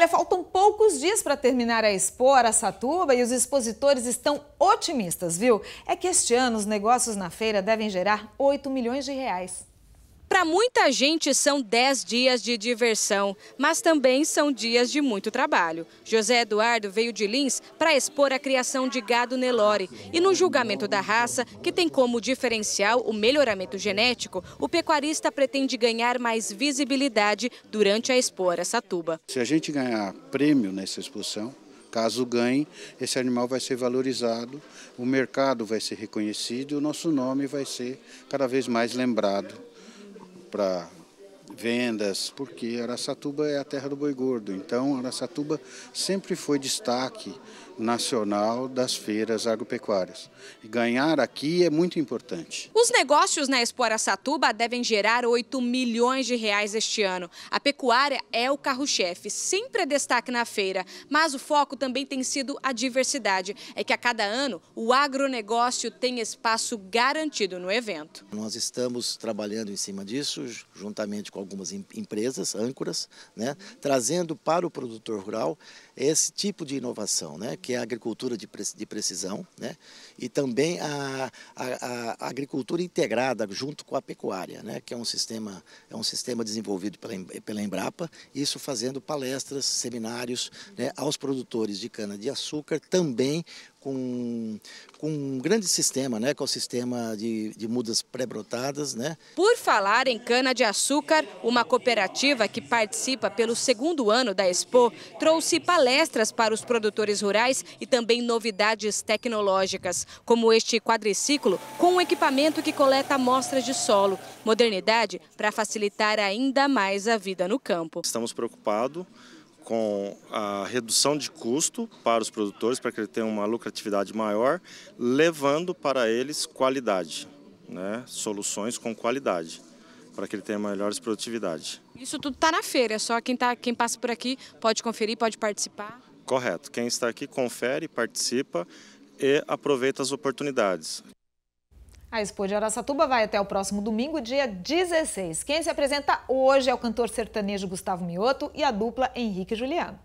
Olha, faltam poucos dias para terminar a Expo Araçatuba e os expositores estão otimistas, viu? É que este ano os negócios na feira devem gerar 8 milhões de reais. Para muita gente, são 10 dias de diversão, mas também são dias de muito trabalho. José Eduardo veio de Lins para expor a criação de gado Nelore. E no julgamento da raça, que tem como diferencial o melhoramento genético, o pecuarista pretende ganhar mais visibilidade durante a Expor tuba. Se a gente ganhar prêmio nessa exposição, Caso ganhe, esse animal vai ser valorizado, o mercado vai ser reconhecido e o nosso nome vai ser cada vez mais lembrado para vendas, porque Araçatuba é a terra do boi gordo. Então, Araçatuba sempre foi destaque nacional das feiras agropecuárias. E ganhar aqui é muito importante. Os negócios na Expo Aracatuba devem gerar 8 milhões de reais este ano. A pecuária é o carro-chefe, sempre é destaque na feira, mas o foco também tem sido a diversidade. É que a cada ano o agronegócio tem espaço garantido no evento. Nós estamos trabalhando em cima disso, juntamente com algumas empresas, âncoras, né, trazendo para o produtor rural esse tipo de inovação, né, que que é a agricultura de, de precisão, né? e também a, a, a, agricultura integrada junto com a pecuária, né? que é um sistema, é um sistema desenvolvido pela, pela Embrapa, isso fazendo palestras, seminários né? aos produtores de cana-de-açúcar, também com, com um grande sistema, né, com é o sistema de, de mudas pré-brotadas. Né? Por falar em cana-de-açúcar, uma cooperativa que participa pelo segundo ano da Expo trouxe palestras para os produtores rurais e também novidades tecnológicas, como este quadriciclo com um equipamento que coleta amostras de solo. Modernidade para facilitar ainda mais a vida no campo. Estamos preocupados com a redução de custo para os produtores, para que ele tenha uma lucratividade maior, levando para eles qualidade, né? soluções com qualidade, para que ele tenha melhores produtividade. Isso tudo está na feira, é só quem, tá, quem passa por aqui pode conferir, pode participar? Correto, quem está aqui confere, participa e aproveita as oportunidades. A Expo de Araçatuba vai até o próximo domingo, dia 16. Quem se apresenta hoje é o cantor sertanejo Gustavo Mioto e a dupla Henrique Juliano.